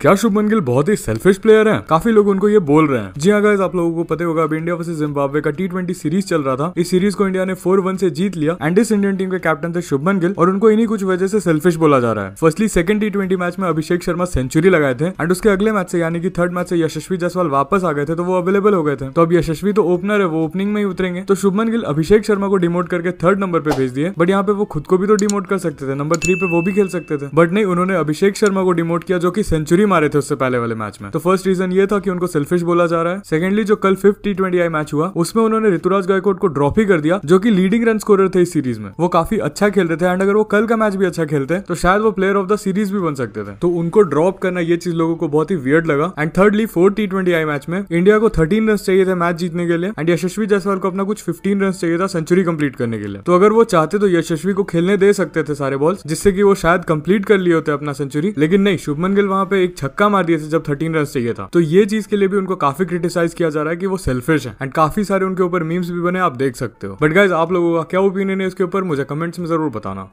क्या शुभमन गिल बहुत ही selfish player हैं काफी लोग उनको ये बोल रहे हैं जी हाँ आप लोगों को पता होगा अभी इंडिया वर्सेस जिम्बाब्वे का टी सीरीज चल रहा था इस सीरीज को इंडिया ने फोर वन से जीत लिया एंड इस इंडियन टीम के कैप्टन थे शुभमन गिल और उनको इन्हीं कुछ वजह से सेल्फिश बोला जा रहा है फर्स्टली सेकंड टी मैच में अभिषेक शर्मा सेंचुरी लगाए थे एंड उसके अगले मैच से यानी कि थर्ड मैच से यशस्वी जसवाल वापस आ गए थे तो वो अवेलेबल हो गए थे तो अब यशस्वी तो ओपनर है वो ओपनिंग में ही उतरेंगे तो शुभमन गिल अभिषेक शर्मा को डिमोट करके थर्ड नंबर पे भेज दिए बट यहाँ पे वो खुद को भी तो डिमोट कर सकते थे नंबर थ्री पे वो भी खेल सकते थे बट नहीं उन्होंने अभिषेक शर्मा को डिमोट किया जो की सेंचुरी मारे थे उससे पहले वाले मैच में तो फर्स्ट रीजन ये था कि उनको सेल्फिश बोला जा रहा है सेकंडली जो कल fifth T twenty I match हुआ उसमें उन्होंने ऋतुराज गायकोट को ड्रॉप ही कर दिया जो कि लीडिंग रन स्कोर थे इस सीरीज में वो काफी अच्छा खेलते थे एंड अगर वो कल का मैच भी अच्छा खेलते तो शायद वो प्लेयर ऑफ द सीरीज भी बन सकते थे तो उनको ड्रॉप करना ये चीज लोगों को बहुत ही वियर्ड लगा and thirdly fourth T twenty I match में इंडिया को थर्टीन रन चाहिए थे मैच जीतने के लिए एंड यशस्वी जायसवाल को अपना कुछ फिफ्टीन रन चाहिए था सेंचुरी कंप्लीट करने के लिए तो अगर वो चाहते तो यशस्वी को खेलने दे सकते थे सारे बॉल्स जिससे कि वो शायद कंप्लीट कर लिए होते अपना सेंचुरी लेकिन नहीं शुभमन गिल वहां पे एक छक्का मार दिया था जब थर्टीन रन चाहिए था तो ये चीज के लिए भी उनको काफी क्रिटिसाइज किया जा रहा है कि वो सेल्फिश है एंड काफी सारे उनके ऊपर मीम्स भी बने आप देख सकते हो बट गाइज आप लोगों का क्या ओपिनियन है इसके ऊपर मुझे कमेंट्स में जरूर बताना